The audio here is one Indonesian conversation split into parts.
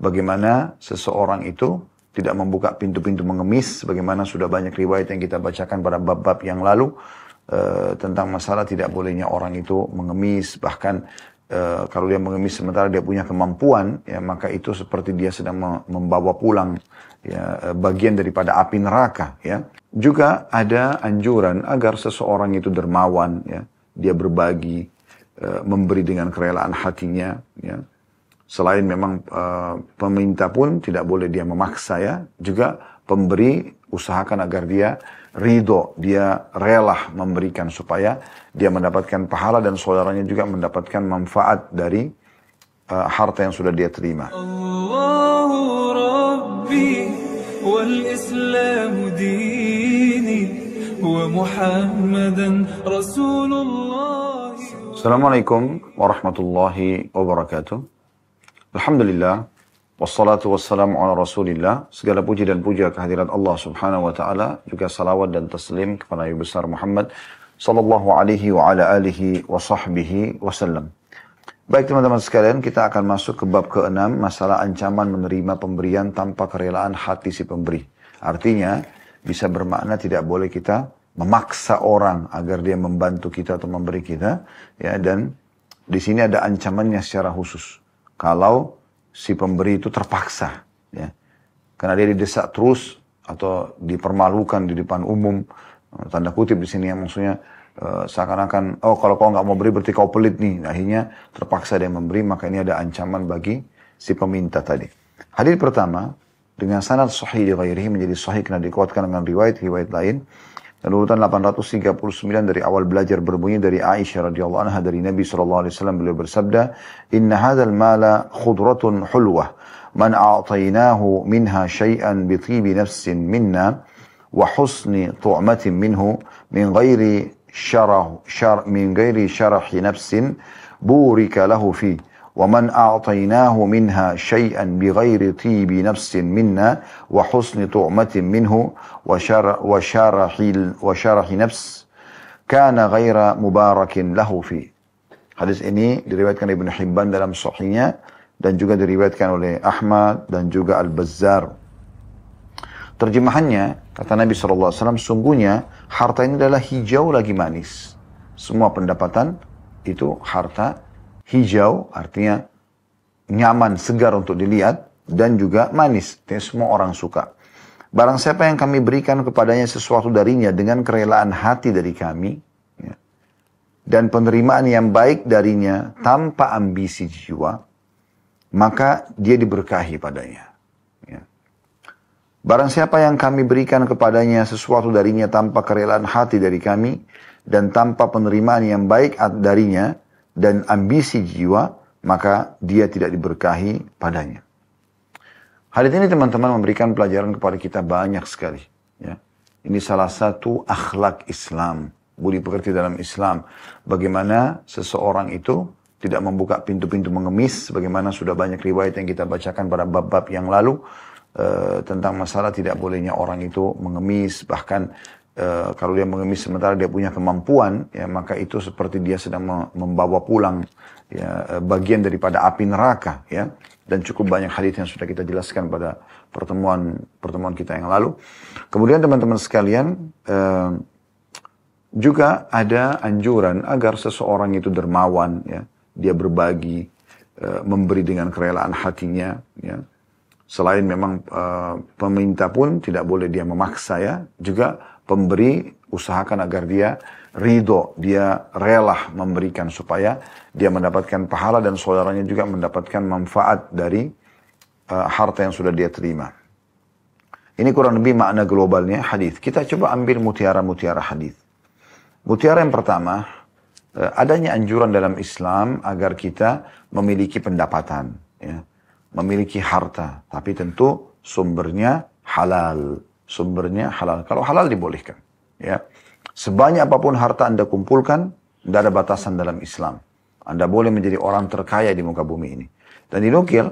bagaimana seseorang itu tidak membuka pintu-pintu mengemis, bagaimana sudah banyak riwayat yang kita bacakan pada bab-bab yang lalu e, tentang masalah tidak bolehnya orang itu mengemis, bahkan e, kalau dia mengemis sementara dia punya kemampuan, ya maka itu seperti dia sedang membawa pulang ya, eh, bagian daripada api neraka. Ya. Juga ada anjuran agar seseorang itu dermawan, ya, dia berbagi, e, memberi dengan kerelaan hatinya, ya, Selain memang uh, eh, peminta pun tidak boleh dia memaksa ya, juga pemberi usahakan agar dia ridho, dia rela memberikan supaya dia mendapatkan pahala dan saudaranya juga mendapatkan manfaat dari uh, harta yang sudah dia terima. Assalamualaikum warahmatullahi wabarakatuh. Alhamdulillah, wassalatu wassalamu ala rasulillah, segala puji dan puja kehadirat Allah subhanahu wa ta'ala, juga salawat dan taslim kepada Nabi Besar Muhammad sallallahu alaihi wa ala alihi wa sahbihi wasallam. Baik teman-teman sekalian, kita akan masuk ke bab ke-6, masalah ancaman menerima pemberian tanpa kerelaan hati si pemberi. Artinya, bisa bermakna tidak boleh kita memaksa orang agar dia membantu kita atau memberi kita, ya dan di sini ada ancamannya secara khusus kalau si pemberi itu terpaksa. Ya. Karena dia didesak terus atau dipermalukan di depan umum. Eh, tanda kutip di sini yang maksudnya e, seakan-akan, oh kalau kau nggak mau beri berarti kau pelit nih. Nah, akhirnya terpaksa dia memberi, maka ini ada ancaman bagi si peminta tadi. Hadir pertama, dengan sanad sahih di menjadi sahih karena dikuatkan dengan riwayat-riwayat lain. Dan urutan 839 dari awal belajar berbunyi dari Aisyah radhiyallahu anha dari Nabi sallallahu alaihi wasallam beliau bersabda, "Inna hadzal mala khudratun hulwah, man a'tainahu minha syai'an bi tibi nafsin minna wa husni tu'matin minhu min ghairi syarah syar min ghairi syarah nafsin burika lahu fi." ومن أعطيناه منها شيئا بغير طيب نفس منا وحسن طعمة منه وشر وشرح, وشرح نفس كان غير مبارك له فيه Hadis ini diriwayatkan Ibnu Hibban dalam sahihnya dan juga diriwayatkan oleh Ahmad dan juga Al-Bazzar. Terjemahannya, kata Nabi SAW, sungguhnya harta ini adalah hijau lagi manis. Semua pendapatan itu harta hijau artinya nyaman, segar untuk dilihat, dan juga manis, artinya semua orang suka. Barang siapa yang kami berikan kepadanya sesuatu darinya dengan kerelaan hati dari kami, ya, dan penerimaan yang baik darinya tanpa ambisi jiwa, maka dia diberkahi padanya. Ya. Barang siapa yang kami berikan kepadanya sesuatu darinya tanpa kerelaan hati dari kami, dan tanpa penerimaan yang baik darinya, dan ambisi jiwa, maka dia tidak diberkahi padanya. Hal ini teman-teman memberikan pelajaran kepada kita banyak sekali. Ya. Ini salah satu akhlak Islam, budi pekerti dalam Islam. Bagaimana seseorang itu tidak membuka pintu-pintu mengemis, bagaimana sudah banyak riwayat yang kita bacakan pada bab-bab yang lalu, eh, tentang masalah tidak bolehnya orang itu mengemis bahkan Eh, kalau dia mengemis sementara dia punya kemampuan, ya maka itu seperti dia sedang membawa pulang ya eh, bagian daripada api neraka, ya. Dan cukup banyak hadis yang sudah kita jelaskan pada pertemuan pertemuan kita yang lalu. Kemudian teman-teman sekalian, e, juga ada anjuran agar seseorang itu dermawan, ya. Dia berbagi, e, memberi dengan kerelaan hatinya, ya Selain memang uh, eh, peminta pun tidak boleh dia memaksa ya, juga pemberi usahakan agar dia ridho, dia rela memberikan supaya dia mendapatkan pahala dan saudaranya juga mendapatkan manfaat dari uh, harta yang sudah dia terima. Ini kurang lebih makna globalnya hadis. Kita coba ambil mutiara-mutiara hadis. Mutiara yang pertama, eh, adanya anjuran dalam Islam agar kita memiliki pendapatan. Ya memiliki harta, tapi tentu sumbernya halal. Sumbernya halal. Kalau halal dibolehkan, ya. Sebanyak apapun harta Anda kumpulkan, tidak ada batasan dalam Islam. Anda boleh menjadi orang terkaya di muka bumi ini. Dan dinukil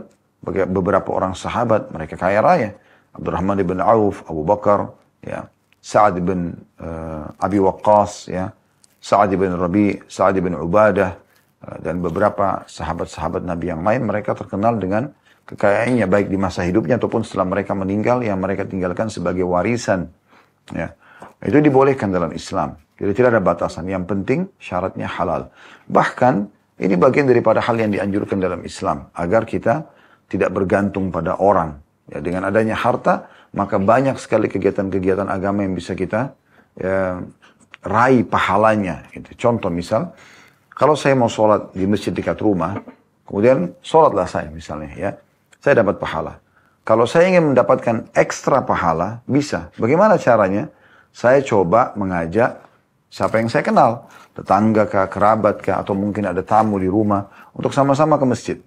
beberapa orang sahabat, mereka kaya raya. Abdurrahman bin Auf, Abu Bakar, ya. Sa'ad bin uh, eh, Abi Waqqas, ya. Sa'ad bin Rabi, Sa'ad bin Ubadah, eh, dan beberapa sahabat-sahabat Nabi yang lain, mereka terkenal dengan kekayaannya baik di masa hidupnya ataupun setelah mereka meninggal yang mereka tinggalkan sebagai warisan ya itu dibolehkan dalam Islam jadi tidak ada batasan yang penting syaratnya halal bahkan ini bagian daripada hal yang dianjurkan dalam Islam agar kita tidak bergantung pada orang ya dengan adanya harta maka banyak sekali kegiatan-kegiatan agama yang bisa kita ya, raih pahalanya gitu. contoh misal kalau saya mau sholat di masjid dekat rumah kemudian sholatlah saya misalnya ya saya dapat pahala. Kalau saya ingin mendapatkan ekstra pahala, bisa. Bagaimana caranya? Saya coba mengajak siapa yang saya kenal, tetangga kah, kerabat kah, atau mungkin ada tamu di rumah, untuk sama-sama ke masjid.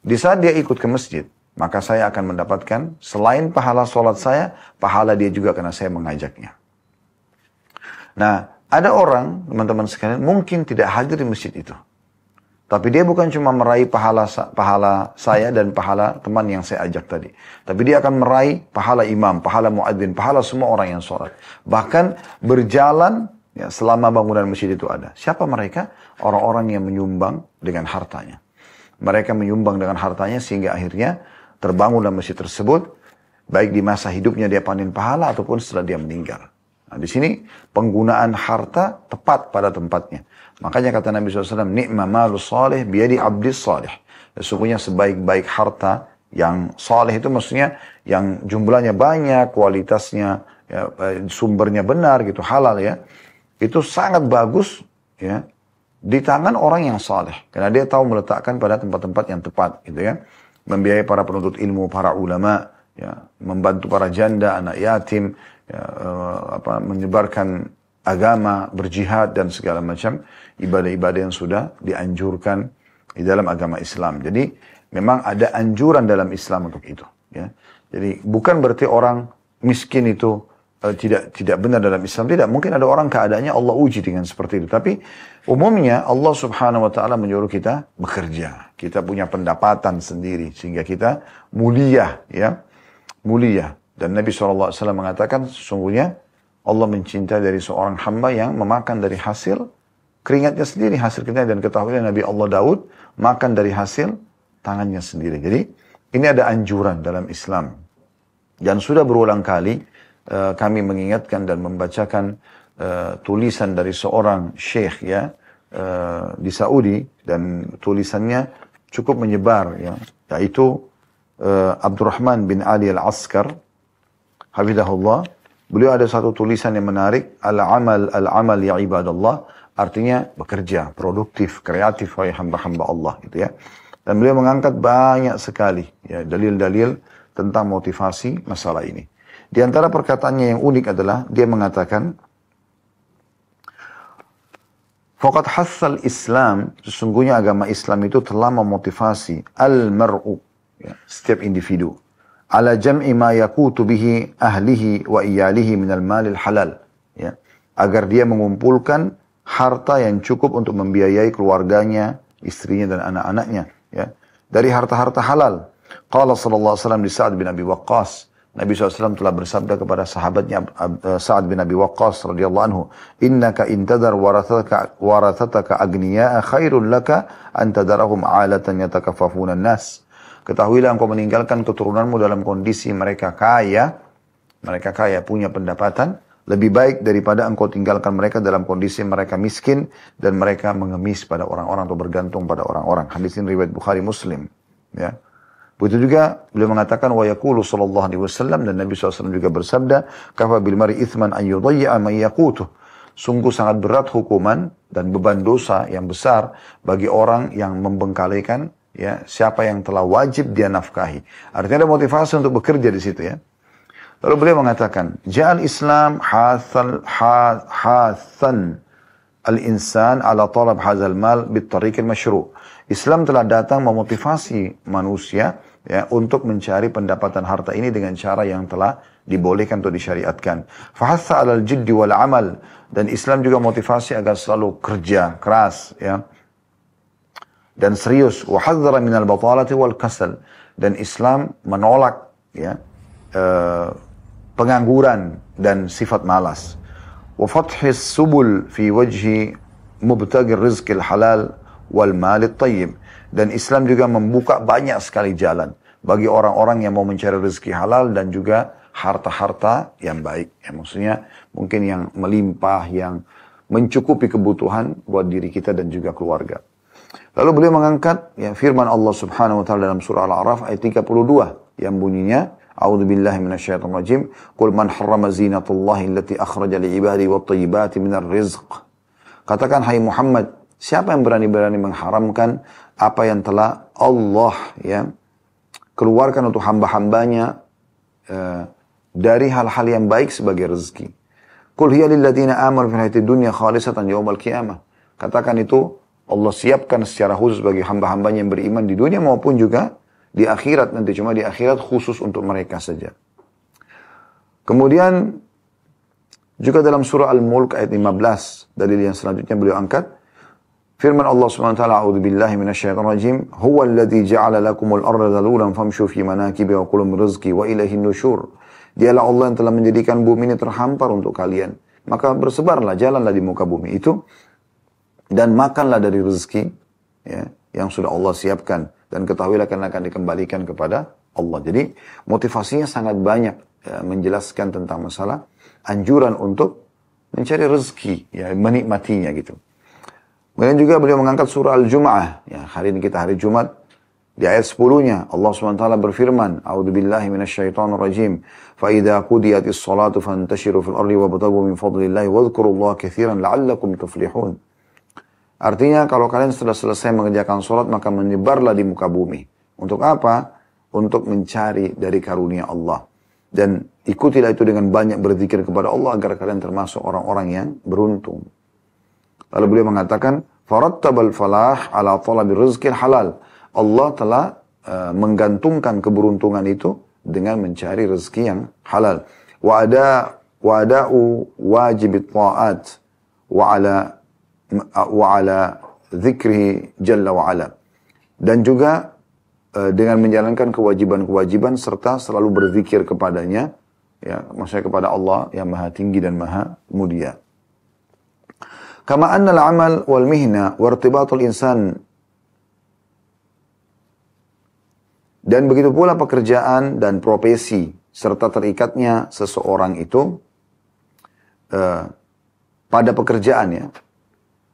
Di saat dia ikut ke masjid, maka saya akan mendapatkan selain pahala sholat saya, pahala dia juga karena saya mengajaknya. Nah, ada orang, teman-teman sekalian, mungkin tidak hadir di masjid itu. Tapi dia bukan cuma meraih pahala pahala saya dan pahala teman yang saya ajak tadi. Tapi dia akan meraih pahala imam, pahala muadzin, pahala semua orang yang sholat. Bahkan berjalan ya, selama bangunan masjid itu ada. Siapa mereka? Orang-orang yang menyumbang dengan hartanya. Mereka menyumbang dengan hartanya sehingga akhirnya terbangunlah masjid tersebut. Baik di masa hidupnya dia panen pahala ataupun setelah dia meninggal. Nah, di sini penggunaan harta tepat pada tempatnya. Makanya kata Nabi SAW, Ni'ma malu salih biadi abdi salih. Sesungguhnya sebaik-baik harta yang salih itu maksudnya yang jumlahnya banyak, kualitasnya, ya, eh, sumbernya benar gitu, halal ya. Itu sangat bagus ya di tangan orang yang saleh karena dia tahu meletakkan pada tempat-tempat yang tepat gitu ya membiayai para penuntut ilmu para ulama ya membantu para janda anak yatim ya, eh, apa menyebarkan agama berjihad dan segala macam ibadah-ibadah yang sudah dianjurkan di dalam agama Islam. Jadi memang ada anjuran dalam Islam untuk itu. Ya. Jadi bukan berarti orang miskin itu uh, tidak tidak benar dalam Islam tidak. Mungkin ada orang keadaannya Allah uji dengan seperti itu. Tapi umumnya Allah Subhanahu Wa Taala menyuruh kita bekerja. Kita punya pendapatan sendiri sehingga kita mulia, ya mulia. Dan Nabi saw mengatakan sesungguhnya Allah mencintai dari seorang hamba yang memakan dari hasil keringatnya sendiri hasil keringatnya dan ketahuilah Nabi Allah Daud makan dari hasil tangannya sendiri. Jadi ini ada anjuran dalam Islam. Dan sudah berulang kali eh, kami mengingatkan dan membacakan eh, tulisan dari seorang syekh ya eh, di Saudi dan tulisannya cukup menyebar ya yaitu Abdurrahman bin Ali Al-Askar Allah. beliau ada satu tulisan yang menarik al-amal al-amal ya ibadallah artinya bekerja, produktif, kreatif wahai hamba-hamba Allah gitu ya. Dan beliau mengangkat banyak sekali ya dalil-dalil tentang motivasi masalah ini. Di antara perkataannya yang unik adalah dia mengatakan Fakat hasil Islam, sesungguhnya agama Islam itu telah memotivasi al-mar'u, ya, setiap individu. Ala jam'i ma yakutu ahlihi wa iyalihi minal malil halal. Ya, agar dia mengumpulkan harta yang cukup untuk membiayai keluarganya, istrinya dan anak-anaknya. Ya. Dari harta-harta halal. Qala sallallahu alaihi wasallam di Sa'ad bin Abi Waqqas. Nabi SAW telah bersabda kepada sahabatnya Sa'ad bin Abi Waqqas radhiyallahu anhu, "Innaka intadar warathataka warathataka agniya'a khairul laka antadarahum tadarahum 'alatan yatakaffafuna nas." Ketahuilah engkau meninggalkan keturunanmu dalam kondisi mereka kaya, mereka kaya punya pendapatan, lebih baik daripada engkau tinggalkan mereka dalam kondisi mereka miskin dan mereka mengemis pada orang-orang atau bergantung pada orang-orang. Hadis ini riwayat Bukhari Muslim. Ya. Begitu juga beliau mengatakan wa yaqulu sallallahu alaihi wasallam dan Nabi SAW juga bersabda kafa bil mar'i ithman an yudayya ma yaqutu." Sungguh sangat berat hukuman dan beban dosa yang besar bagi orang yang membengkalikan ya siapa yang telah wajib dia nafkahi. Artinya ada motivasi untuk bekerja di situ ya. Lalu beliau mengatakan, Ja'al Islam hathal, hathan al-insan ala talab hazal mal bitariqil masyru' Islam telah datang memotivasi manusia ya untuk mencari pendapatan harta ini dengan cara yang telah dibolehkan untuk disyariatkan. Fahatha alal jiddi wal amal dan Islam juga motivasi agar selalu kerja keras ya dan serius Wahadzara minal batalati wal kasal dan Islam menolak ya uh, pengangguran dan sifat malas. Wa fathis subul fi wajhi mubtagir rizqil halal wal malit tayyib. Dan Islam juga membuka banyak sekali jalan bagi orang-orang yang mau mencari rezeki halal dan juga harta-harta yang baik. Ya, maksudnya mungkin yang melimpah, yang mencukupi kebutuhan buat diri kita dan juga keluarga. Lalu beliau mengangkat ya, firman Allah subhanahu wa ta'ala dalam surah Al-A'raf ayat 32 yang bunyinya A'udzu billahi minasyaitonir rajim. Qul man harrama zinatallahi allati akhraja li ibadi wat tayyibati minar rizq. Katakan hai Muhammad, siapa yang berani-berani mengharamkan apa yang telah Allah ya keluarkan untuk hamba-hambanya uh, dari hal-hal yang baik sebagai rezeki. Qul hiya lilladzina amanu fil hayatid dunya khalisatan yawmal qiyamah. Katakan itu Allah siapkan secara khusus bagi hamba-hambanya yang beriman di dunia maupun juga di akhirat nanti cuma di akhirat khusus untuk mereka saja. Kemudian juga dalam surah Al-Mulk ayat 15 dalil yang selanjutnya beliau angkat firman Allah Subhanahu wa taala a'udzubillahi minasyaitonir rajim huwal ladzi ja'ala lakumul arda dalulan famshu fi manakibi wa kulum rizqi wa ilaihi nusyur dialah Allah yang telah menjadikan bumi ini terhampar untuk kalian maka bersebarlah jalanlah di muka bumi itu dan makanlah dari rezeki ya yang sudah Allah siapkan dan ketahuilah karena akan dikembalikan kepada Allah. Jadi motivasinya sangat banyak ya, menjelaskan tentang masalah anjuran untuk mencari rezeki, ya menikmatinya gitu. Kemudian juga beliau mengangkat surah Al-Jum'ah. Ya, hari ini kita hari Jumat. Di ayat 10-nya Allah SWT berfirman, "A'udzu billahi minasyaitonir rajim. faida idza salatu fantashiru fil ardi batabu min fadlillahi wadhkurullaha kathiran la'allakum tuflihun." Artinya kalau kalian sudah selesai mengerjakan sholat maka menyebarlah di muka bumi. Untuk apa? Untuk mencari dari karunia Allah. Dan ikutilah itu dengan banyak berzikir kepada Allah agar kalian termasuk orang-orang yang beruntung. Lalu beliau mengatakan, Farattabal falah ala talabi rizkil halal. Allah telah uh, menggantungkan keberuntungan itu dengan mencari rezeki yang halal. Wa ada wa ada'u wajib wa ala jalla wa Dan juga eh, dengan menjalankan kewajiban-kewajiban serta selalu berzikir kepadanya ya maksudnya kepada Allah yang maha tinggi dan maha mulia. Kama al amal wal mihna wartibatul insan dan begitu pula pekerjaan dan profesi serta terikatnya seseorang itu uh, pada pekerjaan ya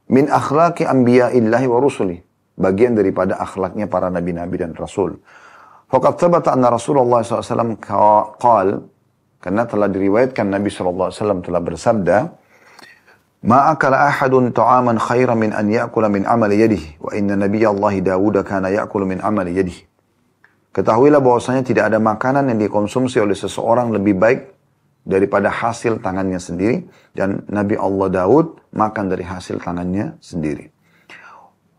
Min akhlaki anbiya'illahi wa rusuli. Bagian daripada akhlaknya para nabi-nabi dan rasul. Fakat thabata anna Rasulullah SAW qal, karena telah diriwayatkan Nabi SAW telah bersabda, "Ma'akal أكل ta'aman طعاما min an أن min من عمل يده وإن نبي الله dawuda kana يأكل min عمل يده Ketahuilah bahwasanya tidak ada makanan yang dikonsumsi oleh seseorang lebih baik daripada hasil tangannya sendiri dan Nabi Allah Daud makan dari hasil tangannya sendiri.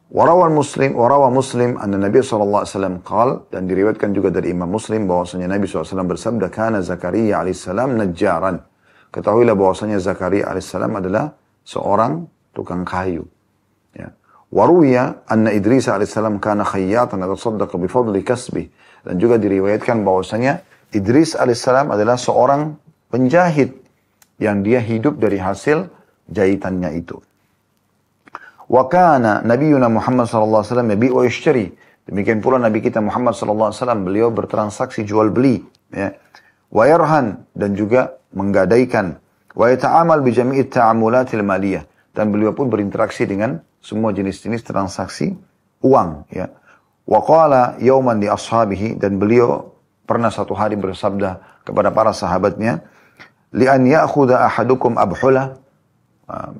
Warawan Muslim, warawa Muslim, anna Nabi SAW kal, dan diriwayatkan juga dari Imam Muslim bahwasanya Nabi SAW bersabda, Kana Zakaria alaihissalam najjaran. Ketahuilah bahwasanya Zakaria alaihissalam adalah seorang tukang kayu. Ya. Waruya anna Idris karena kana khayyatan atau saddaqa fadli kasbi Dan juga diriwayatkan bahwasanya Idris alaihissalam adalah seorang penjahit yang dia hidup dari hasil jahitannya itu. Wa kana Yunus Muhammad sallallahu alaihi wasallam yabi'u yashtari. Demikian pula Nabi kita Muhammad sallallahu alaihi wasallam beliau bertransaksi jual beli ya. Wa yarhan dan juga menggadaikan. Wa yata'amal bi jami'i ta'amulatil maliyah dan beliau pun berinteraksi dengan semua jenis-jenis transaksi uang ya. Wa qala yauman li ashabihi dan beliau pernah satu hari bersabda kepada para sahabatnya, li'an ya'khudha ahadukum abhula ah,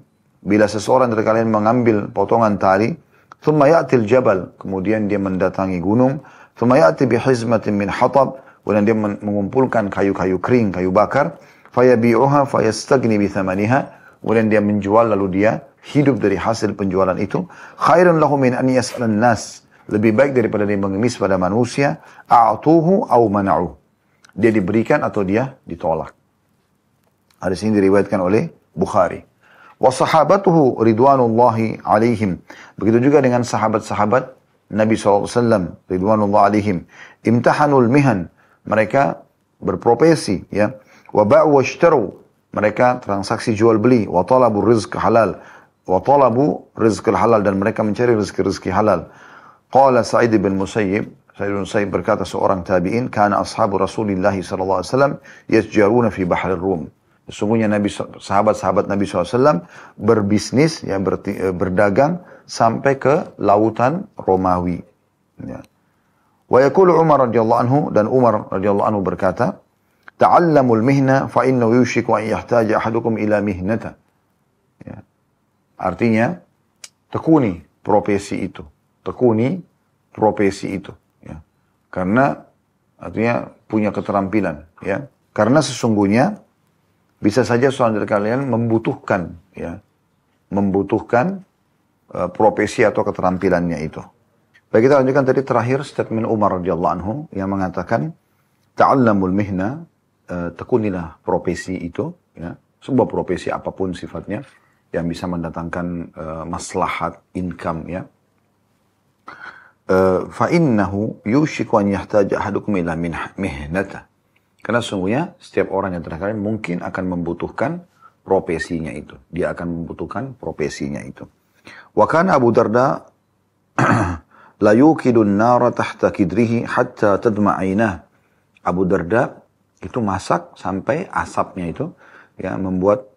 bila seseorang dari kalian mengambil potongan tali thumma ya'til jabal kemudian dia mendatangi gunung thumma ya'ti bihizmatin min hatab kemudian dia mengumpulkan kayu-kayu kering kayu bakar fayabi'uha fayastagni bi thamaniha kemudian dia menjual lalu dia hidup dari hasil penjualan itu khairun lahu min an yas'alan nas lebih baik daripada dia mengemis pada manusia a'tuhu au man'u dia diberikan atau dia ditolak Hadis ini diriwayatkan oleh Bukhari. Wa ridwanullahi alaihim. Begitu juga dengan sahabat-sahabat Nabi SAW ridwanullah alaihim. Imtahanul mihan. Mereka berprofesi ya. Wa washtaru. Mereka transaksi jual beli. Wa rizq halal. Wa rizq halal. Dan mereka mencari rezeki-rezeki halal. Qala Sa'id bin Musayyib. Sa'id bin Musayyib berkata seorang tabi'in. Kana ashabu Rasulullah SAW. Yasjaruna fi bahar rum. Sesungguhnya Nabi sahabat-sahabat Nabi SAW berbisnis ya eh, berdagang sampai ke lautan Romawi. Ya. Wa yakul Umar radhiyallahu anhu dan Umar radhiyallahu anhu berkata, "Ta'allamul mihna fa innahu yushiku an yahtaja ahadukum ila mihnata." Ya. Artinya, tekuni profesi itu. Tekuni profesi itu, ya. Karena artinya punya keterampilan, ya. Karena sesungguhnya bisa saja saudara kalian membutuhkan ya, membutuhkan uh, profesi atau keterampilannya itu. Baik kita lanjutkan tadi terakhir statement Umar radhiyallahu anhu yang mengatakan ta'allamul mihna uh, tekunilah profesi itu ya, sebuah profesi apapun sifatnya yang bisa mendatangkan uh, maslahat income ya. Uh, fa innahu yushiku an yahtaj ahadukum ila mihnata karena sungguhnya setiap orang yang terakhir mungkin akan membutuhkan profesinya itu. Dia akan membutuhkan profesinya itu. Wakana Abu Darda la yuqidun nara tahta kidrihi hatta tadma'ainah. Abu Darda itu masak sampai asapnya itu ya membuat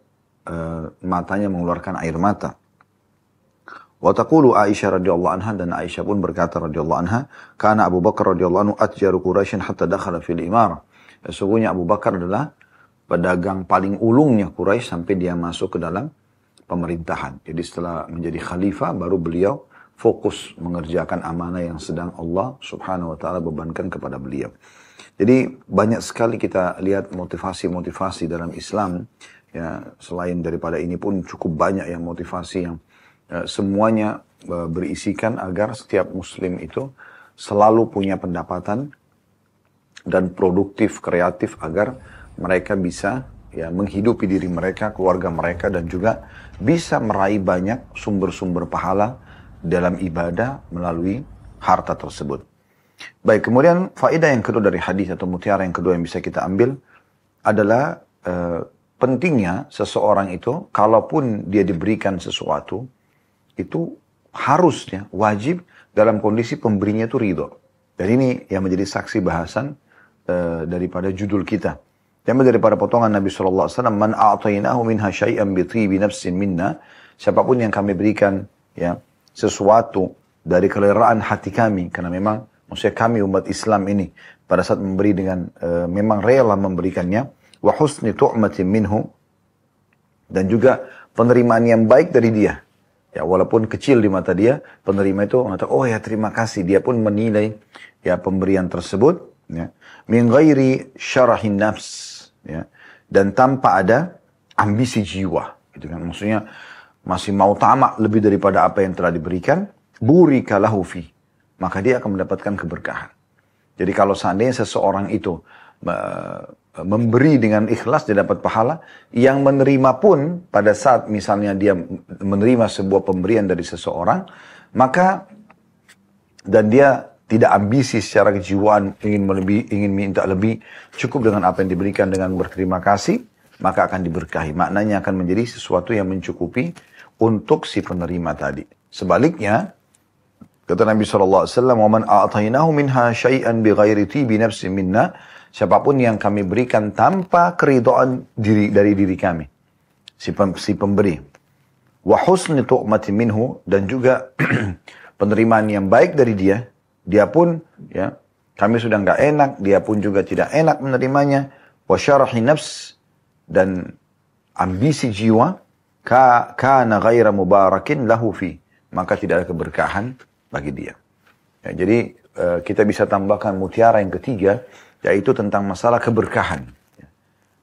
uh, matanya mengeluarkan air mata. Watakulu Aisyah radhiyallahu anha dan Aisyah pun berkata radhiyallahu anha, karena Abu Bakar radhiyallahu anhu atjaru Quraisyin hatta dakhala fil imarah. Sesungguhnya eh, Abu Bakar adalah pedagang paling ulungnya Quraisy sampai dia masuk ke dalam pemerintahan. Jadi setelah menjadi khalifah baru beliau fokus mengerjakan amanah yang sedang Allah Subhanahu wa taala bebankan kepada beliau. Jadi banyak sekali kita lihat motivasi-motivasi dalam Islam ya selain daripada ini pun cukup banyak yang motivasi yang ya, semuanya eh, berisikan agar setiap muslim itu selalu punya pendapatan dan produktif, kreatif agar mereka bisa ya menghidupi diri mereka, keluarga mereka dan juga bisa meraih banyak sumber-sumber pahala dalam ibadah melalui harta tersebut. Baik, kemudian faedah yang kedua dari hadis atau mutiara yang kedua yang bisa kita ambil adalah e, pentingnya seseorang itu kalaupun dia diberikan sesuatu itu harusnya wajib dalam kondisi pemberinya itu ridho. Dan ini yang menjadi saksi bahasan Eh, daripada judul kita. Tema daripada potongan Nabi SAW, Man a'atainahu minha syai'an bitibi nafsin minna, siapapun yang kami berikan ya sesuatu dari keleraan hati kami, karena memang maksudnya kami umat Islam ini, pada saat memberi dengan, uh, memang rela memberikannya, wa husni tu'matin minhu, dan juga penerimaan yang baik dari dia. Ya, walaupun kecil di mata dia, penerima itu mengatakan, oh ya terima kasih. Dia pun menilai ya pemberian tersebut ya. min ghairi syarahin nafs ya. dan tanpa ada ambisi jiwa gitu kan maksudnya masih mau tamak lebih daripada apa yang telah diberikan buri kalahu fi maka dia akan mendapatkan keberkahan jadi kalau seandainya seseorang itu memberi dengan ikhlas dia dapat pahala yang menerima pun pada saat misalnya dia menerima sebuah pemberian dari seseorang maka dan dia tidak ambisi secara kejiwaan ingin melebih ingin minta lebih cukup dengan apa yang diberikan dengan berterima kasih maka akan diberkahi maknanya akan menjadi sesuatu yang mencukupi untuk si penerima tadi sebaliknya kata Nabi saw waman a'tainahu minha syai'an bighairi tibi nafsi minna siapapun yang kami berikan tanpa keridoan diri dari diri kami si, pem, si pemberi wa husni tu'mati minhu dan juga penerimaan yang baik dari dia dia pun ya kami sudah nggak enak, dia pun juga tidak enak menerimanya. Wasyarahi nafs dan ambisi jiwa ka kana ghaira mubarakin lahu fi maka tidak ada keberkahan bagi dia. Ya, jadi uh, kita bisa tambahkan mutiara yang ketiga yaitu tentang masalah keberkahan. Ya,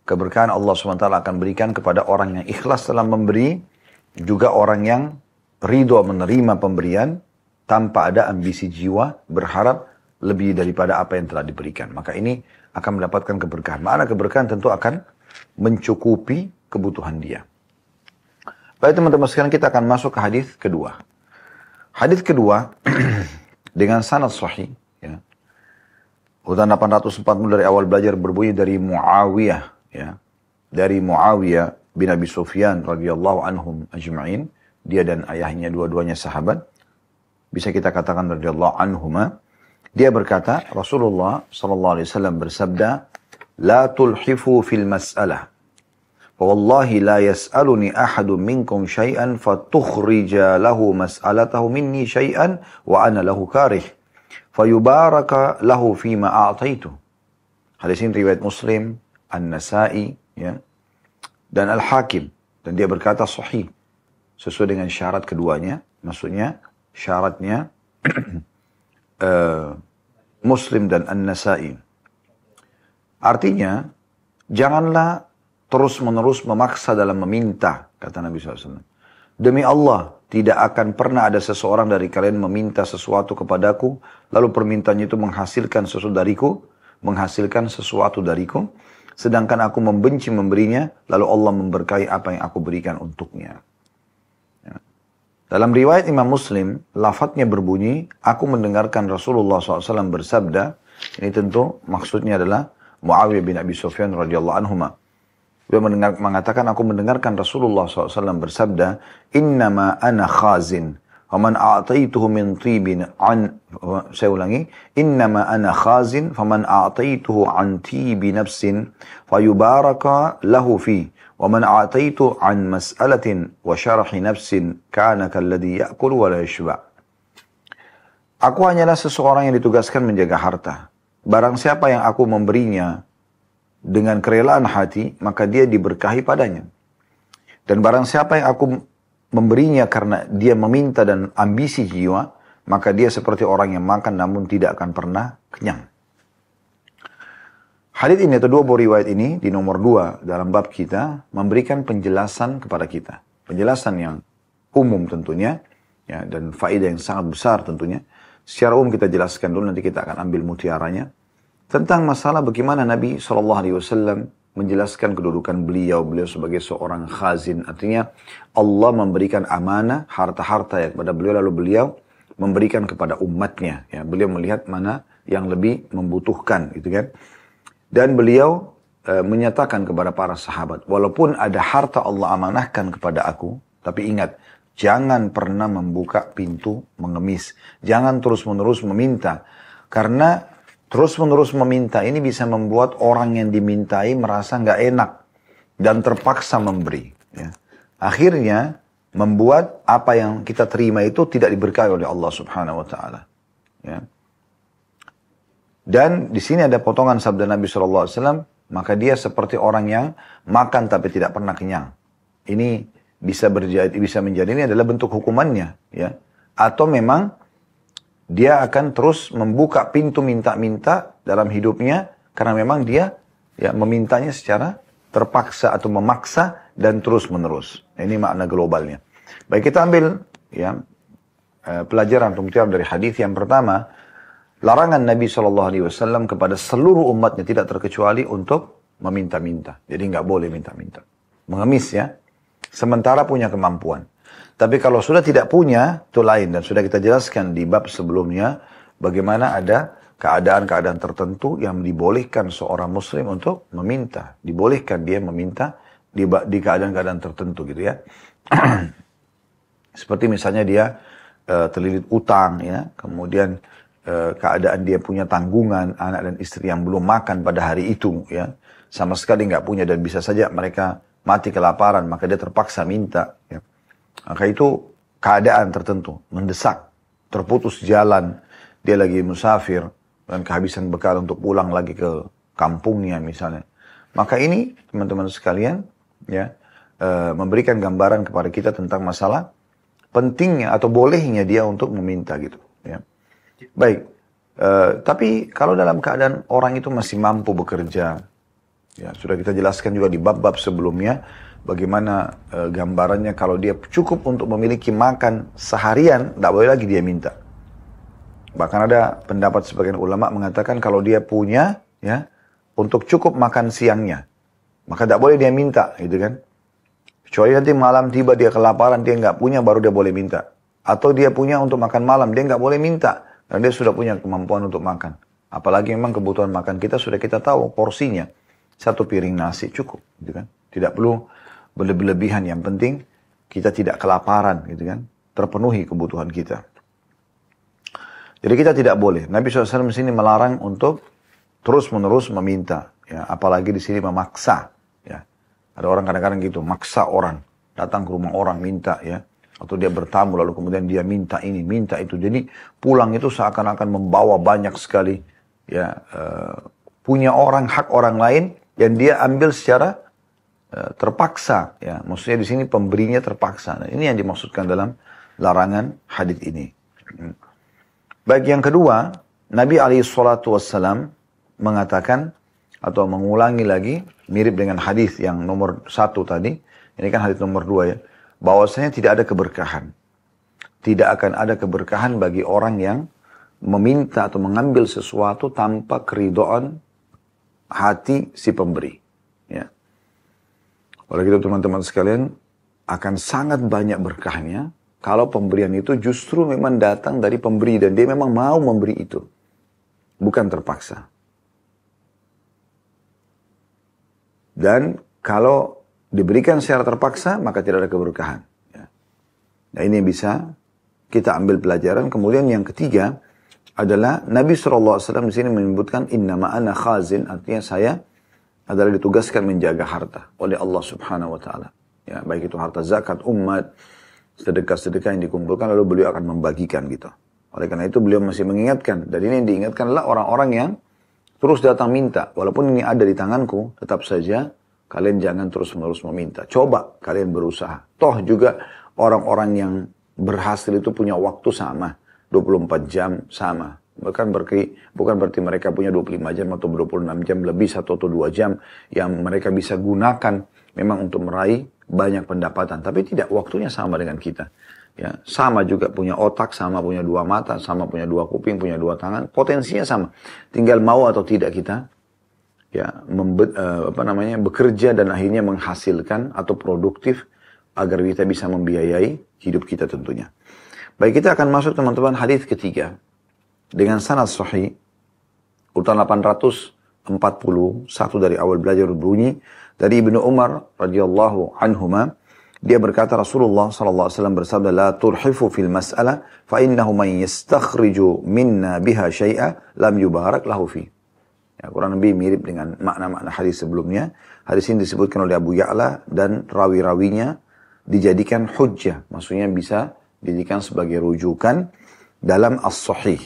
keberkahan Allah SWT akan berikan kepada orang yang ikhlas dalam memberi, juga orang yang ridho menerima pemberian, tanpa ada ambisi jiwa berharap lebih daripada apa yang telah diberikan. Maka ini akan mendapatkan keberkahan. Mana keberkahan tentu akan mencukupi kebutuhan dia. Baik teman-teman sekarang kita akan masuk ke hadis kedua. Hadis kedua dengan sanad sahih ya. Urutan 840 dari awal belajar berbunyi dari Muawiyah ya. Dari Muawiyah bin Abi Sufyan radhiyallahu anhum ajma'in, dia dan ayahnya dua-duanya sahabat bisa kita katakan radhiyallahu anhuma, dia berkata, Rasulullah sallallahu alaihi wasallam bersabda, "La tulhifu fil mas'alah." Wallahi la yas'aluni ahadu minkum syai'an fatukhrija lahu mas'alatahu minni syai'an wa ana lahu karih. Fayubaraka lahu fima a'taitu. Hadis ini riwayat Muslim, An-Nasai, ya, dan Al-Hakim. Dan dia berkata sahih. Sesuai dengan syarat keduanya. Maksudnya, syaratnya uh, Muslim dan An-Nasai. Artinya, janganlah terus-menerus memaksa dalam meminta, kata Nabi SAW. Demi Allah, tidak akan pernah ada seseorang dari kalian meminta sesuatu kepadaku, lalu permintaannya itu menghasilkan sesuatu dariku, menghasilkan sesuatu dariku, sedangkan aku membenci memberinya, lalu Allah memberkahi apa yang aku berikan untuknya. Dalam riwayat Imam Muslim, lafadznya berbunyi, aku mendengarkan Rasulullah SAW bersabda, ini tentu maksudnya adalah Muawiyah bin Abi Sufyan radhiyallahu anhu. Dia mendengar, mengatakan, aku mendengarkan Rasulullah SAW bersabda, Innama ana khazin, faman a'taituhu min tibin an, saya ulangi, Innama ana khazin, faman a'taituhu an tibi nafsin, fayubaraka lahu fi. ومن أعطيت عن مسألة وشرح نفس كان كالذي يأكل ولا يشبع Aku hanyalah seseorang yang ditugaskan menjaga harta. Barang siapa yang aku memberinya dengan kerelaan hati, maka dia diberkahi padanya. Dan barang siapa yang aku memberinya karena dia meminta dan ambisi jiwa, maka dia seperti orang yang makan namun tidak akan pernah kenyang. Hadith ini atau dua buah riwayat ini di nomor dua dalam bab kita memberikan penjelasan kepada kita. Penjelasan yang umum tentunya ya dan faedah yang sangat besar tentunya. Secara umum kita jelaskan dulu nanti kita akan ambil mutiaranya tentang masalah bagaimana Nabi saw menjelaskan kedudukan beliau beliau sebagai seorang khazin artinya Allah memberikan amanah harta-harta ya kepada beliau lalu beliau memberikan kepada umatnya ya beliau melihat mana yang lebih membutuhkan gitu kan dan beliau e, menyatakan kepada para sahabat, walaupun ada harta Allah amanahkan kepada aku, tapi ingat, jangan pernah membuka pintu mengemis. Jangan terus-menerus meminta. Karena terus-menerus meminta ini bisa membuat orang yang dimintai merasa nggak enak dan terpaksa memberi. Ya. Akhirnya membuat apa yang kita terima itu tidak diberkahi oleh Allah Subhanahu wa taala. Ya. Dan di sini ada potongan sabda Nabi SAW, maka dia seperti orang yang makan tapi tidak pernah kenyang. Ini bisa berjadi, bisa menjadi ini adalah bentuk hukumannya, ya. Atau memang dia akan terus membuka pintu minta-minta dalam hidupnya karena memang dia ya memintanya secara terpaksa atau memaksa dan terus menerus. Ini makna globalnya. Baik kita ambil ya eh, pelajaran untuk dari hadis yang pertama larangan Nabi Shallallahu Alaihi Wasallam kepada seluruh umatnya tidak terkecuali untuk meminta-minta. Jadi nggak boleh minta-minta. Mengemis ya. Sementara punya kemampuan. Tapi kalau sudah tidak punya, itu lain. Dan sudah kita jelaskan di bab sebelumnya, bagaimana ada keadaan-keadaan tertentu yang dibolehkan seorang muslim untuk meminta. Dibolehkan dia meminta di, di keadaan-keadaan tertentu gitu ya. Seperti misalnya dia uh, terlilit utang ya, kemudian Eh, keadaan dia punya tanggungan anak dan istri yang belum makan pada hari itu ya sama sekali nggak punya dan bisa saja mereka mati kelaparan maka dia terpaksa minta ya. maka itu keadaan tertentu mendesak terputus jalan dia lagi musafir dan kehabisan bekal untuk pulang lagi ke kampungnya misalnya maka ini teman-teman sekalian ya eh, memberikan gambaran kepada kita tentang masalah pentingnya atau bolehnya dia untuk meminta gitu ya Baik, Uh, tapi kalau dalam keadaan orang itu masih mampu bekerja, ya sudah kita jelaskan juga di bab-bab sebelumnya bagaimana uh, gambarannya kalau dia cukup untuk memiliki makan seharian, tidak boleh lagi dia minta. Bahkan ada pendapat sebagian ulama mengatakan kalau dia punya ya untuk cukup makan siangnya, maka tidak boleh dia minta, gitu kan? Kecuali nanti malam tiba dia kelaparan dia nggak punya baru dia boleh minta. Atau dia punya untuk makan malam dia nggak boleh minta dan dia sudah punya kemampuan untuk makan. Apalagi memang kebutuhan makan kita sudah kita tahu porsinya. Satu piring nasi cukup, gitu kan. Tidak perlu berlebihan. Yang penting kita tidak kelaparan, gitu kan. Terpenuhi kebutuhan kita. Jadi kita tidak boleh. Nabi SAW di sini melarang untuk terus-menerus meminta. Ya, apalagi di sini memaksa. Ya. Ada orang kadang-kadang gitu, maksa orang. Datang ke rumah orang minta ya. Atau dia bertamu lalu kemudian dia minta ini, minta itu. Jadi pulang itu seakan-akan membawa banyak sekali ya uh, punya orang hak orang lain yang dia ambil secara uh, terpaksa ya. Maksudnya di sini pemberinya terpaksa. Nah, ini yang dimaksudkan dalam larangan hadis ini. Hmm. Baik yang kedua, Nabi alaihi salatu mengatakan atau mengulangi lagi mirip dengan hadis yang nomor satu tadi. Ini kan hadis nomor dua ya bahwasanya tidak ada keberkahan. Tidak akan ada keberkahan bagi orang yang meminta atau mengambil sesuatu tanpa keridoan hati si pemberi. Ya. Oleh itu teman-teman sekalian akan sangat banyak berkahnya kalau pemberian itu justru memang datang dari pemberi dan dia memang mau memberi itu. Bukan terpaksa. Dan kalau diberikan secara terpaksa, maka tidak ada keberkahan. Ya. Nah ini yang bisa kita ambil pelajaran. Kemudian yang ketiga adalah Nabi SAW di sini menyebutkan inna ma'ana khazin, artinya saya adalah ditugaskan menjaga harta oleh Allah Subhanahu wa taala. Ya, baik itu harta zakat umat, sedekah-sedekah yang dikumpulkan lalu beliau akan membagikan gitu. Oleh karena itu beliau masih mengingatkan dan ini yang diingatkan adalah orang-orang yang terus datang minta walaupun ini ada di tanganku tetap saja Kalian jangan terus-menerus meminta. Coba kalian berusaha. Toh juga orang-orang yang berhasil itu punya waktu sama. 24 jam sama. Bahkan berarti, bukan berarti mereka punya 25 jam atau 26 jam lebih satu atau dua jam yang mereka bisa gunakan memang untuk meraih banyak pendapatan. Tapi tidak waktunya sama dengan kita. Ya, sama juga punya otak, sama punya dua mata, sama punya dua kuping, punya dua tangan. Potensinya sama. Tinggal mau atau tidak kita ya membe, uh, apa namanya bekerja dan akhirnya menghasilkan atau produktif agar kita bisa membiayai hidup kita tentunya. Baik kita akan masuk teman-teman hadis ketiga dengan sanad sahih urutan 841 dari awal belajar berbunyi dari Ibnu Umar radhiyallahu anhuma dia berkata Rasulullah sallallahu alaihi wasallam bersabda la turhifu fil mas'alah fa innahu man yastakhriju minna biha syai'a lam yubarak lahu fi. Ya, kurang lebih mirip dengan makna-makna hadis sebelumnya. Hadis ini disebutkan oleh Abu Ya'la dan rawi-rawinya dijadikan hujjah. Maksudnya bisa dijadikan sebagai rujukan dalam as-sahih.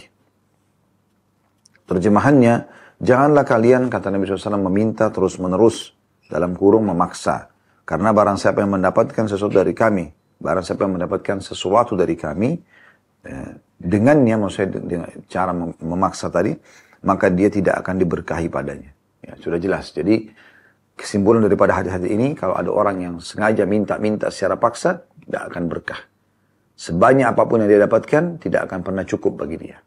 Terjemahannya, janganlah kalian, kata Nabi SAW, meminta terus-menerus dalam kurung memaksa. Karena barang siapa yang mendapatkan sesuatu dari kami, barang siapa yang mendapatkan sesuatu dari kami, eh, dengannya, maksudnya dengan cara memaksa tadi, maka dia tidak akan diberkahi padanya. Ya, sudah jelas. Jadi kesimpulan daripada hadis-hadis ini, kalau ada orang yang sengaja minta-minta secara paksa, tidak akan berkah. Sebanyak apapun yang dia dapatkan, tidak akan pernah cukup bagi dia.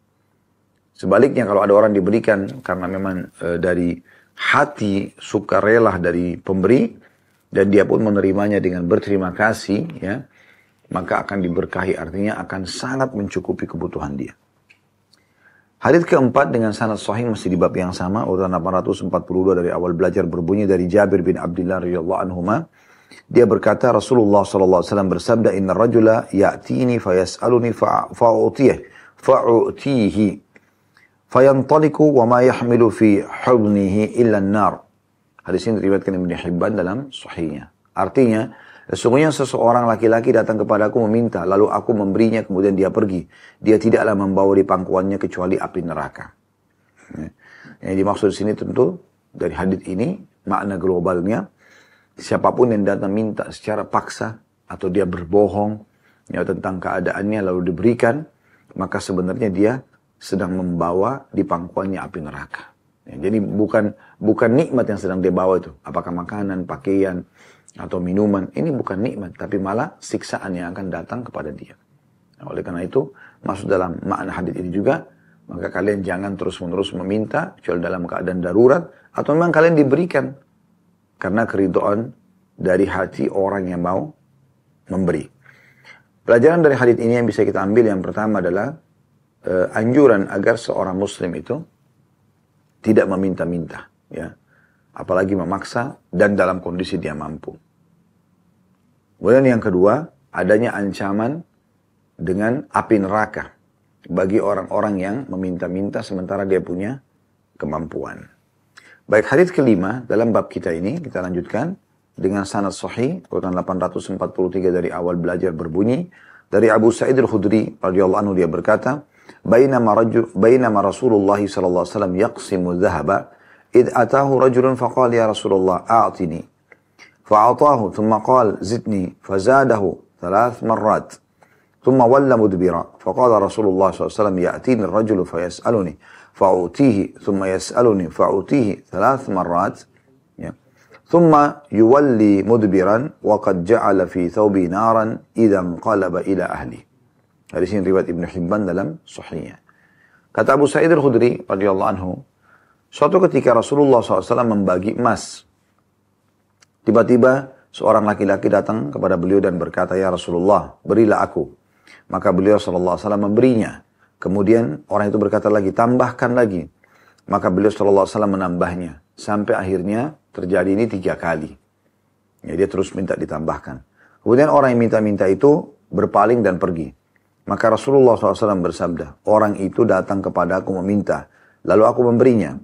Sebaliknya kalau ada orang diberikan karena memang e, dari hati suka sukarela dari pemberi dan dia pun menerimanya dengan berterima kasih ya maka akan diberkahi artinya akan sangat mencukupi kebutuhan dia. Hadis keempat dengan sanad sahih masih di bab yang sama urutan 842 dari awal belajar berbunyi dari Jabir bin Abdullah radhiyallahu anhu. dia berkata Rasulullah sallallahu alaihi wasallam bersabda inna rajula ya'tini fa fa'utiyah fa'utihi fayantaliku wa ma yahmilu fi hubnihi illa an-nar. Hadis ini diriwayatkan Ibnu Hibban dalam sahihnya. Artinya, Sesungguhnya seseorang laki-laki datang kepadaku meminta, lalu aku memberinya, kemudian dia pergi. Dia tidaklah membawa di pangkuannya kecuali api neraka. Ya. Yang dimaksud di sini tentu dari hadit ini, makna globalnya, siapapun yang datang minta secara paksa, atau dia berbohong ya, tentang keadaannya lalu diberikan, maka sebenarnya dia sedang membawa di pangkuannya api neraka. Ya, jadi bukan bukan nikmat yang sedang dia bawa itu, apakah makanan, pakaian, atau minuman, ini bukan nikmat, tapi malah siksaan yang akan datang kepada dia. Nah, oleh karena itu, masuk dalam makna hadis ini juga, maka kalian jangan terus-menerus meminta, kecuali dalam keadaan darurat, atau memang kalian diberikan. Karena keridoan dari hati orang yang mau memberi. Pelajaran dari hadis ini yang bisa kita ambil yang pertama adalah uh, anjuran agar seorang muslim itu tidak meminta-minta ya apalagi memaksa, dan dalam kondisi dia mampu. Kemudian yang kedua, adanya ancaman dengan api neraka bagi orang-orang yang meminta-minta sementara dia punya kemampuan. Baik hadis kelima dalam bab kita ini kita lanjutkan dengan sanad sahih urutan 843 dari awal belajar berbunyi dari Abu Sa'id al-Khudri radhiyallahu anhu dia berkata, "Bainama rajul bainama Rasulullah sallallahu alaihi wasallam yaqsimu dhahaba إذ أتاه رجل فقال يا رسول الله أعطني فأعطاه ثم قال زدني فزاده ثلاث مرات ثم ولى مدبرا فقال رسول الله صلى الله عليه وسلم يأتيني الرجل فيسألني فأعطيه ثم يسألني فأعطيه ثلاث مرات ثم يولي مدبرا وقد جعل في ثوبي نارا إذا انقلب إلى أهله هذه رواية ابن حبان لم صحية كتاب سعيد الخدري رضي الله عنه Suatu ketika Rasulullah SAW membagi emas. Tiba-tiba seorang laki-laki datang kepada beliau dan berkata, Ya Rasulullah, berilah aku. Maka beliau SAW memberinya. Kemudian orang itu berkata lagi, tambahkan lagi. Maka beliau SAW menambahnya. Sampai akhirnya terjadi ini tiga kali. Ya, dia terus minta ditambahkan. Kemudian orang yang minta-minta itu berpaling dan pergi. Maka Rasulullah SAW bersabda, orang itu datang kepada aku meminta, lalu aku memberinya.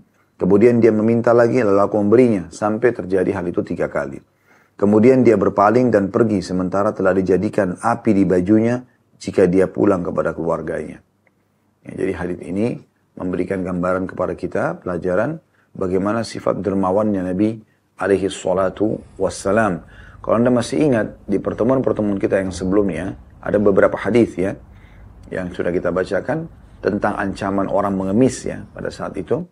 Kemudian dia meminta lagi, lalu aku memberinya, sampai terjadi hal itu tiga kali. Kemudian dia berpaling dan pergi, sementara telah dijadikan api di bajunya jika dia pulang kepada keluarganya. Ya, jadi hadis ini memberikan gambaran kepada kita, pelajaran, bagaimana sifat dermawannya Nabi alaihi salatu wassalam. Kalau anda masih ingat, di pertemuan-pertemuan kita yang sebelumnya, ada beberapa hadis ya, yang sudah kita bacakan, tentang ancaman orang mengemis ya, pada saat itu.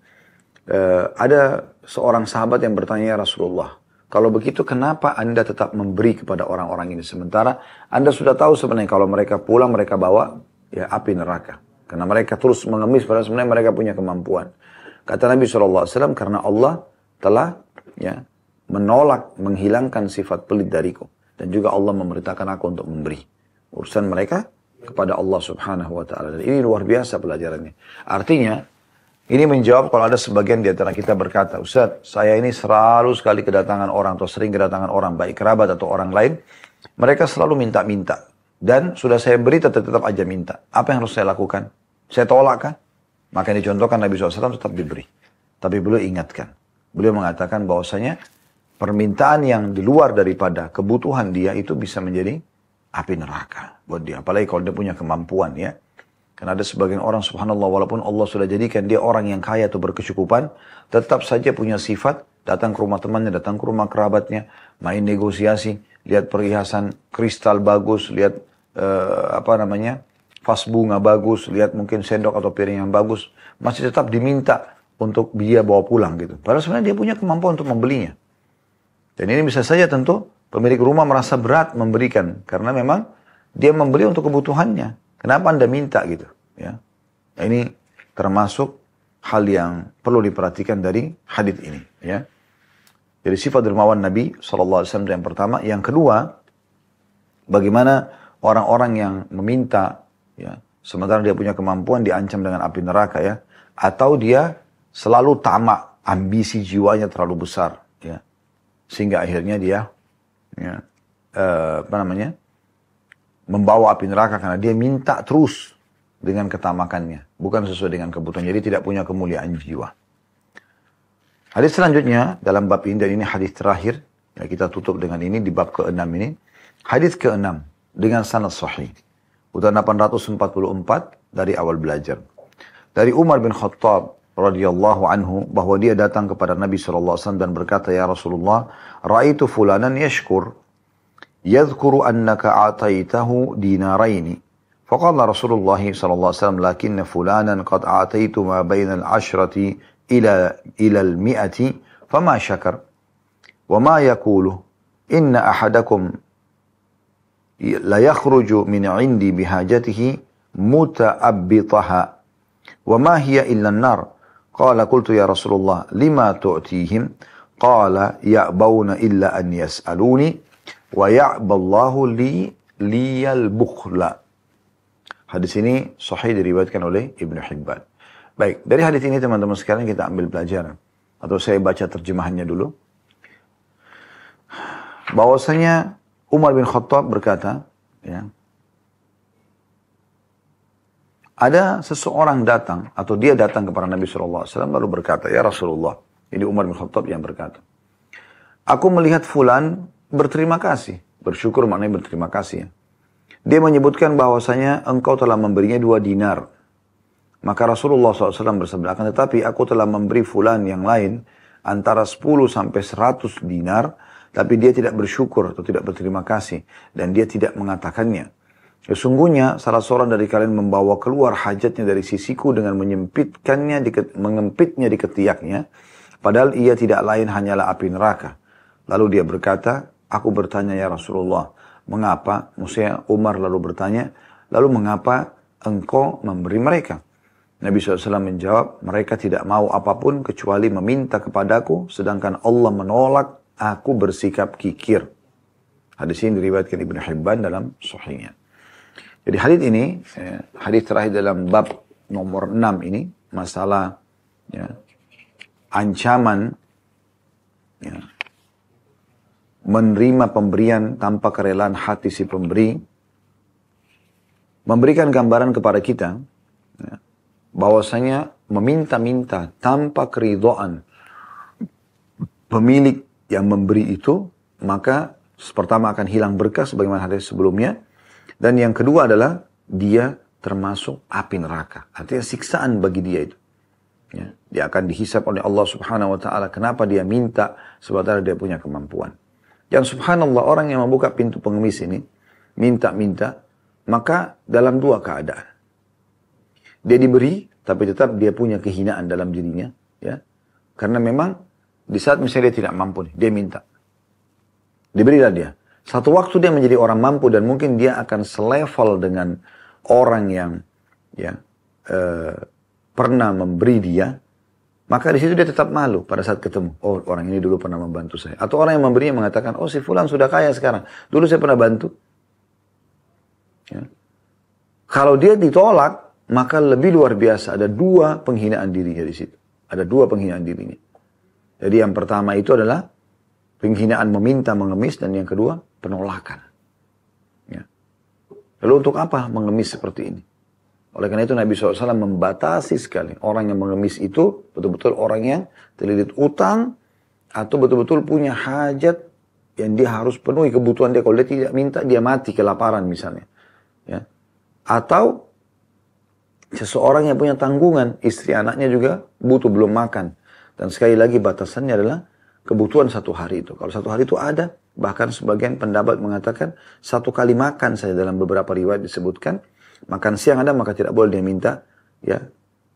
Uh, ada seorang sahabat yang bertanya ya Rasulullah, kalau begitu kenapa Anda tetap memberi kepada orang-orang ini sementara Anda sudah tahu sebenarnya kalau mereka pulang mereka bawa ya api neraka. Karena mereka terus mengemis padahal sebenarnya mereka punya kemampuan. Kata Nabi SAW, karena Allah telah ya menolak, menghilangkan sifat pelit dariku. Dan juga Allah memerintahkan aku untuk memberi. Urusan mereka kepada Allah subhanahu wa ta'ala. ini luar biasa pelajarannya. Artinya, ini menjawab kalau ada sebagian di antara kita berkata, Ustadz, saya ini selalu sekali kedatangan orang atau sering kedatangan orang, baik kerabat atau orang lain. Mereka selalu minta-minta. Dan sudah saya beri tetap, tetap aja minta. Apa yang harus saya lakukan? Saya tolak kan? Maka dicontohkan Nabi SAW tetap diberi. Tapi beliau ingatkan. Beliau mengatakan bahwasanya permintaan yang di luar daripada kebutuhan dia itu bisa menjadi api neraka buat dia. Apalagi kalau dia punya kemampuan ya. Karena ada sebagian orang subhanallah walaupun Allah sudah jadikan dia orang yang kaya atau berkecukupan, tetap saja punya sifat datang ke rumah temannya, datang ke rumah kerabatnya, main negosiasi, lihat perhiasan kristal bagus, lihat uh, apa namanya? vas bunga bagus, lihat mungkin sendok atau piring yang bagus, masih tetap diminta untuk dia bawa pulang gitu. Padahal sebenarnya dia punya kemampuan untuk membelinya. Dan ini bisa saja tentu pemilik rumah merasa berat memberikan karena memang dia membeli untuk kebutuhannya, Kenapa Anda minta gitu? Ya. Nah, ini termasuk hal yang perlu diperhatikan dari hadis ini, ya. Jadi sifat dermawan Nabi SAW yang pertama, yang kedua, bagaimana orang-orang yang meminta, ya, sementara dia punya kemampuan diancam dengan api neraka, ya, atau dia selalu tamak, ambisi jiwanya terlalu besar, ya, sehingga akhirnya dia, ya, uh, apa namanya, membawa api neraka karena dia minta terus dengan ketamakannya, bukan sesuai dengan kebutuhan. Jadi tidak punya kemuliaan jiwa. Hadis selanjutnya dalam bab ini dan ini hadis terakhir ya kita tutup dengan ini di bab ke-6 ini. Hadis ke-6 dengan sanad sahih. Udah 844 dari awal belajar. Dari Umar bin Khattab radhiyallahu anhu bahwa dia datang kepada Nabi saw dan berkata ya Rasulullah, "Raitu fulanan yashkur." يذكر أنك أعطيته دينارين فقال رسول الله صلى الله عليه وسلم لكن فلانا قد أعطيت ما بين العشرة إلى إلى المئة فما شكر وما يقوله إن أحدكم ليخرج من عندي بحاجته متأبطها وما هي إلا النار قال قلت يا رسول الله لما تؤتيهم قال يأبون إلا أن يسألوني Wa ya'ballahu li liyal bukhla. Hadis ini sahih diriwayatkan oleh Ibnu Hibban. Baik, dari hadis ini teman-teman sekarang kita ambil pelajaran. Atau saya baca terjemahannya dulu. Bahwasanya Umar bin Khattab berkata, ya, ada seseorang datang atau dia datang kepada Nabi SAW lalu berkata, Ya Rasulullah, ini Umar bin Khattab yang berkata, Aku melihat fulan berterima kasih. Bersyukur maknanya berterima kasih ya. Dia menyebutkan bahwasanya engkau telah memberinya dua dinar. Maka Rasulullah SAW bersabda, akan tetapi aku telah memberi fulan yang lain antara 10 sampai 100 dinar, tapi dia tidak bersyukur atau tidak berterima kasih dan dia tidak mengatakannya. Sesungguhnya salah seorang dari kalian membawa keluar hajatnya dari sisiku dengan menyempitkannya, di, mengempitnya di ketiaknya, padahal ia tidak lain hanyalah api neraka. Lalu dia berkata, Aku bertanya ya Rasulullah, mengapa? Maksudnya Umar lalu bertanya, lalu mengapa engkau memberi mereka? Nabi SAW menjawab, mereka tidak mau apapun kecuali meminta kepadaku, sedangkan Allah menolak, aku bersikap kikir. Hadis ini diriwayatkan Ibnu Hibban dalam sahihnya. Jadi hadis ini, ya, hadis terakhir dalam bab nomor 6 ini, masalah ya, ancaman ya, menerima pemberian tanpa kerelaan hati si pemberi, memberikan gambaran kepada kita ya, bahwasanya meminta-minta tanpa keridoan pemilik yang memberi itu, maka pertama akan hilang berkah sebagaimana hadis sebelumnya, dan yang kedua adalah dia termasuk api neraka, artinya siksaan bagi dia itu. Ya, dia akan dihisap oleh Allah Subhanahu wa taala. Kenapa dia minta sementara dia punya kemampuan? Dan subhanallah orang yang membuka pintu pengemis ini, minta-minta, maka dalam dua keadaan. Dia diberi, tapi tetap dia punya kehinaan dalam dirinya. ya Karena memang di saat misalnya dia tidak mampu, dia minta. Diberilah dia. Satu waktu dia menjadi orang mampu dan mungkin dia akan selevel dengan orang yang ya eh, pernah memberi dia maka di situ dia tetap malu pada saat ketemu. Oh, orang ini dulu pernah membantu saya. Atau orang yang memberinya mengatakan, oh si fulan sudah kaya sekarang. Dulu saya pernah bantu. Ya. Kalau dia ditolak, maka lebih luar biasa. Ada dua penghinaan dirinya di situ. Ada dua penghinaan dirinya. Jadi yang pertama itu adalah penghinaan meminta mengemis dan yang kedua penolakan. Ya. Lalu untuk apa mengemis seperti ini? Oleh karena itu Nabi SAW membatasi sekali orang yang mengemis itu betul-betul orang yang terlilit utang atau betul-betul punya hajat yang dia harus penuhi kebutuhan dia. Kalau dia tidak minta dia mati kelaparan misalnya. Ya. Atau seseorang yang punya tanggungan istri anaknya juga butuh belum makan. Dan sekali lagi batasannya adalah kebutuhan satu hari itu. Kalau satu hari itu ada, bahkan sebagian pendapat mengatakan satu kali makan saya dalam beberapa riwayat disebutkan makan siang ada maka tidak boleh dia minta ya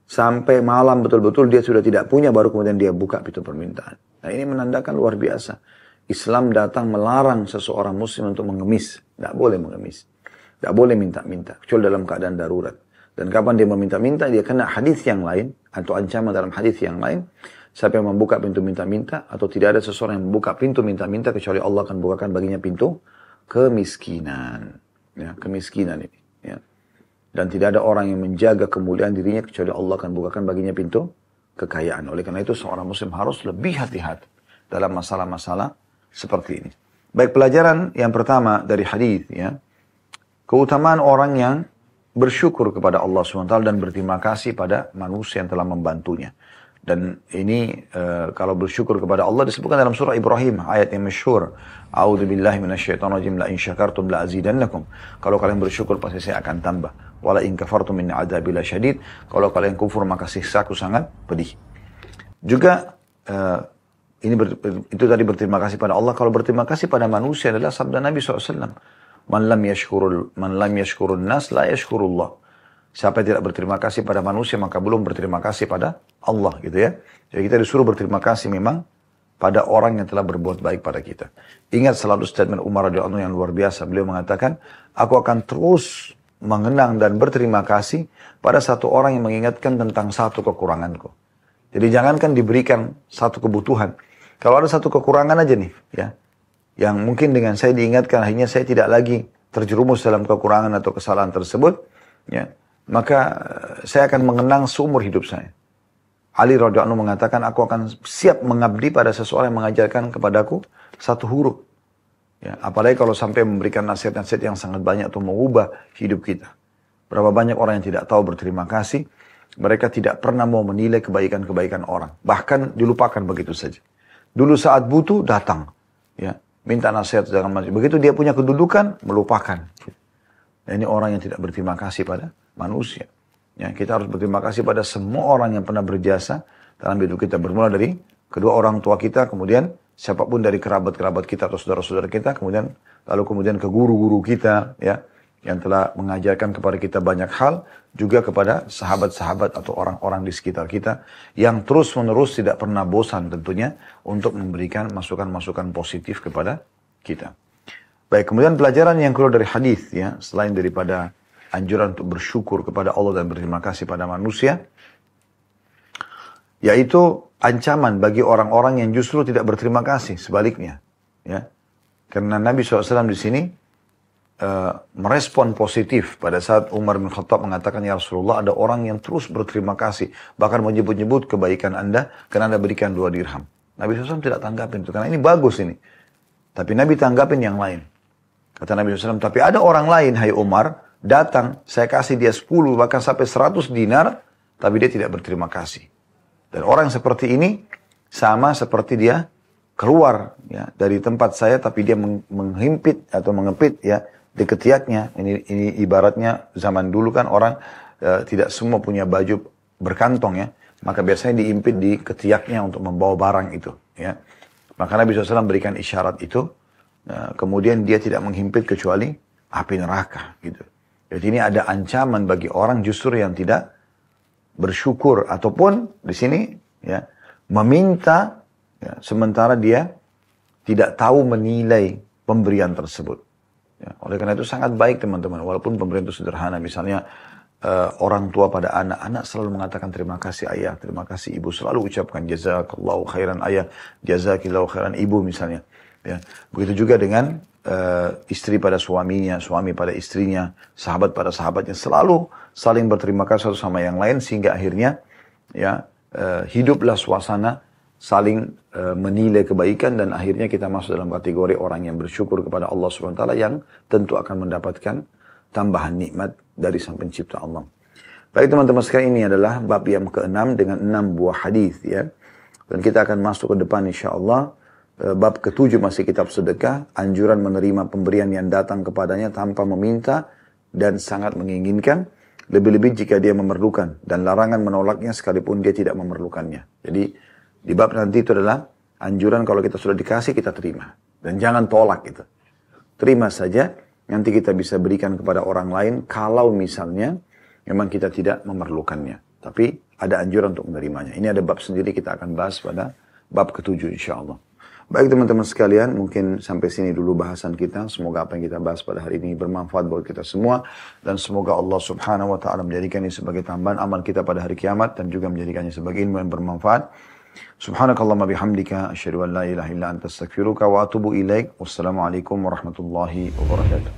sampai malam betul-betul dia sudah tidak punya baru kemudian dia buka pintu permintaan. Nah ini menandakan luar biasa. Islam datang melarang seseorang muslim untuk mengemis. Tidak boleh mengemis. Tidak boleh minta-minta. Kecuali dalam keadaan darurat. Dan kapan dia meminta-minta, dia kena hadis yang lain atau ancaman dalam hadis yang lain. Siapa yang membuka pintu minta-minta atau tidak ada seseorang yang membuka pintu minta-minta kecuali Allah akan bukakan baginya pintu kemiskinan. Ya, kemiskinan ini. Dan tidak ada orang yang menjaga kemuliaan dirinya kecuali Allah akan bukakan baginya pintu kekayaan. Oleh karena itu seorang muslim harus lebih hati-hati dalam masalah-masalah seperti ini. Baik pelajaran yang pertama dari hadis ya. Keutamaan orang yang bersyukur kepada Allah SWT dan berterima kasih pada manusia yang telah membantunya. Dan ini e, kalau bersyukur kepada Allah disebutkan dalam surah Ibrahim ayat yang masyhur. A'udzu billahi minasyaitonir la in la azidannakum. Kalau kalian bersyukur pasti saya akan tambah. Wala in kafartum min bila syadid. Kalau kalian kufur maka siksaku sangat pedih. Juga uh, ini ber, itu tadi berterima kasih pada Allah. Kalau berterima kasih pada manusia adalah sabda Nabi SAW. Man lam yashkurul, man lam yashkurul nas la yashkurullah. Siapa yang tidak berterima kasih pada manusia maka belum berterima kasih pada Allah gitu ya. Jadi kita disuruh berterima kasih memang pada orang yang telah berbuat baik pada kita. Ingat selalu statement Umar radhiyallahu yang luar biasa. Beliau mengatakan, aku akan terus mengenang dan berterima kasih pada satu orang yang mengingatkan tentang satu kekuranganku. Jadi jangankan diberikan satu kebutuhan. Kalau ada satu kekurangan aja nih, ya. Yang mungkin dengan saya diingatkan akhirnya saya tidak lagi terjerumus dalam kekurangan atau kesalahan tersebut, ya. Maka eh, saya akan mengenang seumur hidup saya. Ali radhiyallahu mengatakan aku akan siap mengabdi pada seseorang yang mengajarkan kepadaku satu huruf Ya, apalagi kalau sampai memberikan nasihat-nasihat yang sangat banyak untuk mengubah hidup kita. Berapa banyak orang yang tidak tahu berterima kasih, mereka tidak pernah mau menilai kebaikan-kebaikan orang. Bahkan dilupakan begitu saja. Dulu saat butuh datang, ya minta nasihat jangan macam. Begitu dia punya kedudukan, melupakan. Nah, ini orang yang tidak berterima kasih pada manusia. Ya, kita harus berterima kasih pada semua orang yang pernah berjasa dalam hidup kita. Bermula dari kedua orang tua kita, kemudian siapapun dari kerabat-kerabat kita atau saudara-saudara kita, kemudian lalu kemudian ke guru-guru kita, ya, yang telah mengajarkan kepada kita banyak hal, juga kepada sahabat-sahabat atau orang-orang di sekitar kita yang terus-menerus tidak pernah bosan tentunya untuk memberikan masukan-masukan positif kepada kita. Baik, kemudian pelajaran yang keluar dari hadis ya, selain daripada anjuran untuk bersyukur kepada Allah dan berterima kasih pada manusia, yaitu ancaman bagi orang-orang yang justru tidak berterima kasih sebaliknya ya karena Nabi SAW di sini uh, merespon positif pada saat Umar bin Khattab mengatakan ya Rasulullah ada orang yang terus berterima kasih bahkan menyebut-nyebut kebaikan anda karena anda berikan dua dirham Nabi SAW tidak tanggapin itu karena ini bagus ini tapi Nabi tanggapin yang lain kata Nabi SAW tapi ada orang lain Hai Umar datang saya kasih dia 10 bahkan sampai 100 dinar tapi dia tidak berterima kasih dan orang seperti ini sama seperti dia keluar ya dari tempat saya tapi dia menghimpit atau mengepit ya di ketiaknya. Ini ini ibaratnya zaman dulu kan orang e, tidak semua punya baju berkantong ya. Maka biasanya diimpit di ketiaknya untuk membawa barang itu ya. Maka Nabi SAW berikan isyarat itu. E, kemudian dia tidak menghimpit kecuali api neraka gitu. Jadi ini ada ancaman bagi orang justru yang tidak bersyukur ataupun di sini ya meminta ya, sementara dia tidak tahu menilai pemberian tersebut. Ya, oleh karena itu sangat baik teman-teman, walaupun pemberian itu sederhana, misalnya uh, orang tua pada anak, anak selalu mengatakan terima kasih ayah, terima kasih ibu, selalu ucapkan jazakallahu khairan ayah, jazakillahu khairan ibu misalnya. Ya, begitu juga dengan uh, istri pada suaminya, suami pada istrinya, sahabat pada sahabatnya, selalu saling berterima kasih satu sama yang lain sehingga akhirnya ya uh, hiduplah suasana saling uh, menilai kebaikan dan akhirnya kita masuk dalam kategori orang yang bersyukur kepada Allah Subhanahu taala yang tentu akan mendapatkan tambahan nikmat dari Sang Pencipta Allah. Baik teman-teman sekarang ini adalah bab yang keenam dengan enam buah hadis ya. Dan kita akan masuk ke depan insyaallah Allah Eh, bab ketujuh masih kitab sedekah, anjuran menerima pemberian yang datang kepadanya tanpa meminta dan sangat menginginkan, lebih-lebih jika dia memerlukan dan larangan menolaknya sekalipun dia tidak memerlukannya. Jadi di bab nanti itu adalah anjuran kalau kita sudah dikasih kita terima dan jangan tolak gitu. Terima saja, nanti kita bisa berikan kepada orang lain kalau misalnya memang kita tidak memerlukannya. Tapi ada anjuran untuk menerimanya. Ini ada bab sendiri kita akan bahas pada bab ketujuh insya Allah. Baik teman-teman sekalian, mungkin sampai sini dulu bahasan kita. Semoga apa yang kita bahas pada hari ini bermanfaat buat kita semua. Dan semoga Allah subhanahu wa ta'ala menjadikan ini sebagai tambahan amal kita pada hari kiamat. Dan juga menjadikannya sebagai ilmu yang bermanfaat. Subhanakallah bihamdika. Asyadu an la ilaha illa anta astagfiruka wa atubu ilaik. Wassalamualaikum warahmatullahi wabarakatuh.